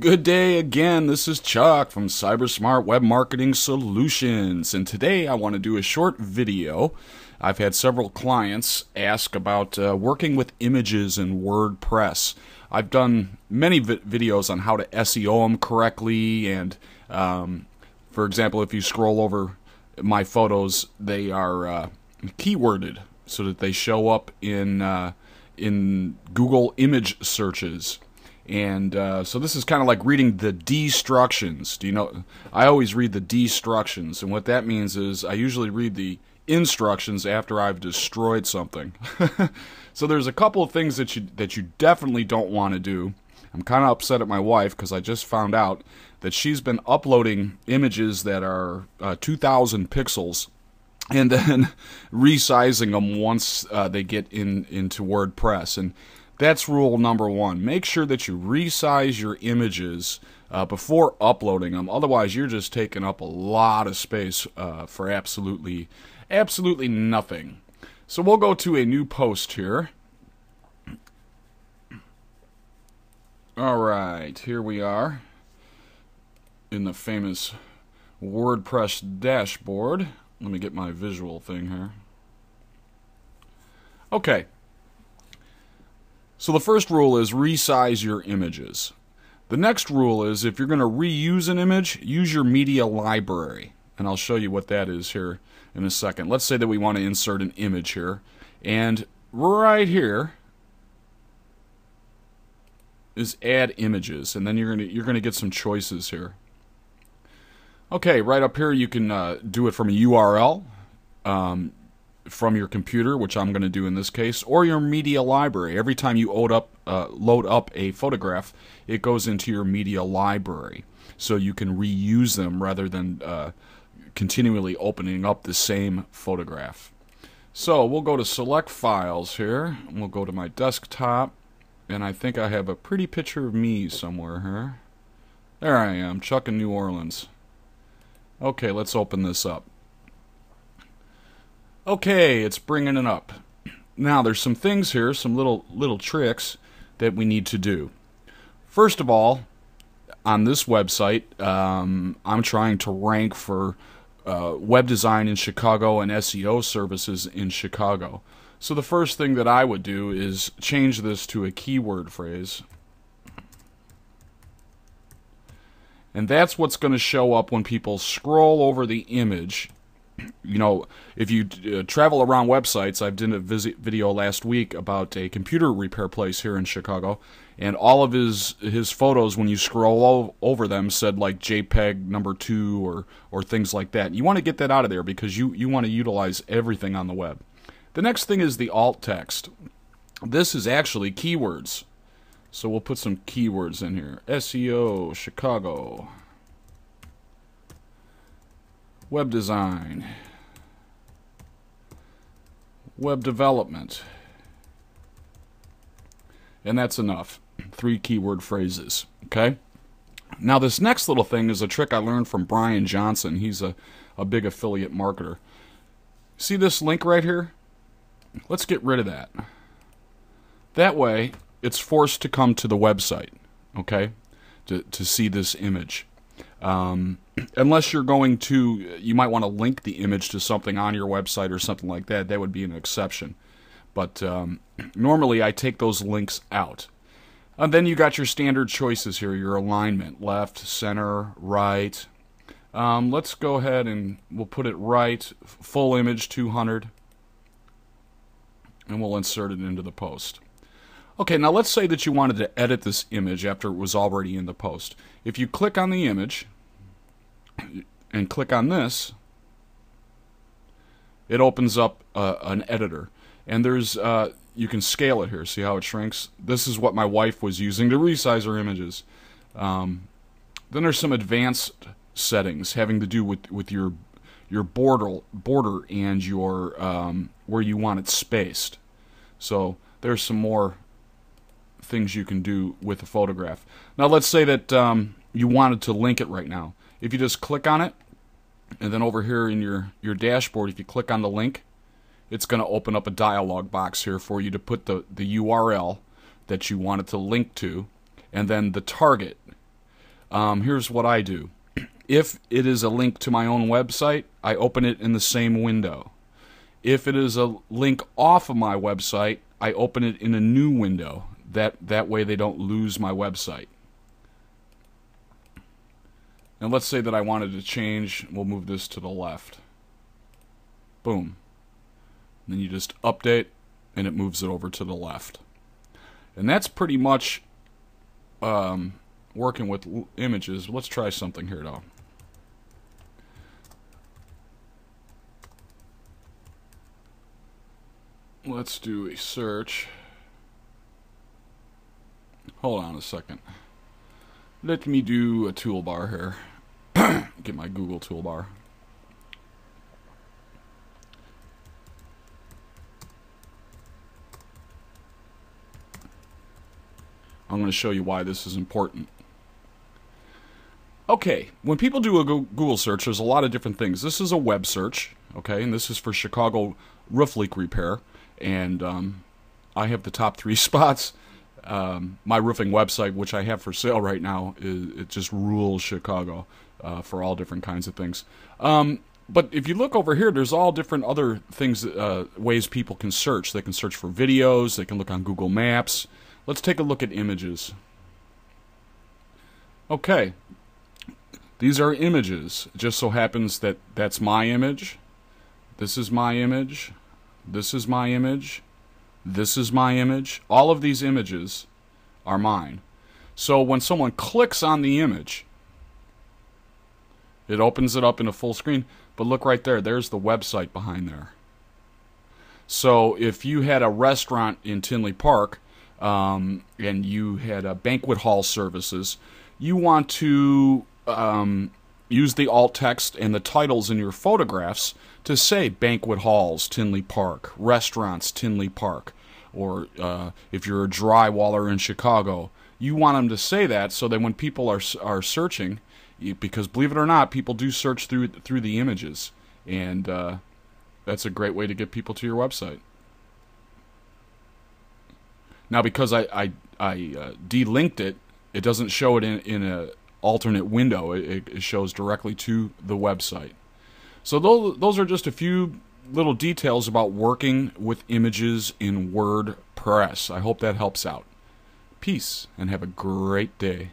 Good day again. This is Chuck from Cybersmart Web Marketing Solutions, and today I want to do a short video. I've had several clients ask about uh, working with images in WordPress. I've done many vi videos on how to SEO them correctly, and um, for example, if you scroll over my photos, they are uh, keyworded so that they show up in uh, in Google image searches. And uh, so this is kind of like reading the destructions. Do you know? I always read the destructions, and what that means is I usually read the instructions after I've destroyed something. so there's a couple of things that you that you definitely don't want to do. I'm kind of upset at my wife because I just found out that she's been uploading images that are uh, 2,000 pixels and then resizing them once uh, they get in into WordPress and that's rule number one. Make sure that you resize your images uh, before uploading them. Otherwise, you're just taking up a lot of space uh, for absolutely, absolutely nothing. So we'll go to a new post here. All right, here we are in the famous WordPress dashboard. Let me get my visual thing here. Okay, so the first rule is resize your images. The next rule is if you're going to reuse an image, use your media library. And I'll show you what that is here in a second. Let's say that we want to insert an image here. And right here is add images. And then you're going to, you're going to get some choices here. Okay, right up here you can uh, do it from a URL. Um, from your computer, which I'm going to do in this case, or your media library. Every time you load up, uh, load up a photograph, it goes into your media library, so you can reuse them rather than uh, continually opening up the same photograph. So we'll go to Select Files here. We'll go to my desktop, and I think I have a pretty picture of me somewhere here. There I am, Chuck in New Orleans. Okay, let's open this up. Okay, it's bringing it up. Now there's some things here, some little little tricks that we need to do. First of all, on this website, um, I'm trying to rank for uh, web design in Chicago and SEO services in Chicago. So the first thing that I would do is change this to a keyword phrase. And that's what's going to show up when people scroll over the image you know, if you uh, travel around websites, I did a visit video last week about a computer repair place here in Chicago, and all of his his photos, when you scroll over them, said like JPEG number two or or things like that. You want to get that out of there because you you want to utilize everything on the web. The next thing is the alt text. This is actually keywords, so we'll put some keywords in here: SEO Chicago web design, web development. And that's enough. Three keyword phrases. Okay? Now, this next little thing is a trick I learned from Brian Johnson. He's a, a big affiliate marketer. See this link right here? Let's get rid of that. That way, it's forced to come to the website, okay, to, to see this image. Um, unless you're going to, you might want to link the image to something on your website or something like that. That would be an exception. But um, normally I take those links out. And then you got your standard choices here your alignment left, center, right. Um, let's go ahead and we'll put it right, full image 200, and we'll insert it into the post. Okay, now let's say that you wanted to edit this image after it was already in the post. If you click on the image and click on this, it opens up uh, an editor. And there's uh, you can scale it here. See how it shrinks? This is what my wife was using to resize her images. Um, then there's some advanced settings having to do with, with your your border border and your um, where you want it spaced. So there's some more things you can do with a photograph. Now, let's say that um, you wanted to link it right now. If you just click on it, and then over here in your, your dashboard, if you click on the link, it's going to open up a dialog box here for you to put the, the URL that you wanted to link to, and then the target. Um, here's what I do. If it is a link to my own website, I open it in the same window. If it is a link off of my website, I open it in a new window that that way they don't lose my website. And let's say that I wanted to change, we'll move this to the left. Boom. And then you just update and it moves it over to the left. And that's pretty much um, working with images. Let's try something here though. Let's do a search. Hold on a second. Let me do a toolbar here. Get my Google toolbar. I'm going to show you why this is important. Okay, when people do a Google search, there's a lot of different things. This is a web search, okay, and this is for Chicago roof leak repair. And um, I have the top three spots um, my roofing website, which I have for sale right now, is, it just rules Chicago uh, for all different kinds of things. Um, but if you look over here, there's all different other things, uh, ways people can search. They can search for videos. They can look on Google Maps. Let's take a look at images. Okay, these are images. It just so happens that that's my image. This is my image. This is my image. This is my image. All of these images are mine. So when someone clicks on the image, it opens it up in a full screen. But look right there, there's the website behind there. So if you had a restaurant in Tinley Park um, and you had a banquet hall services, you want to um, Use the alt text and the titles in your photographs to say banquet halls, Tinley Park, restaurants, Tinley Park, or uh, if you're a drywaller in Chicago, you want them to say that so that when people are are searching, because believe it or not, people do search through through the images, and uh, that's a great way to get people to your website. Now, because I I, I uh, delinked it, it doesn't show it in in a alternate window. It, it shows directly to the website. So those, those are just a few little details about working with images in WordPress. I hope that helps out. Peace and have a great day.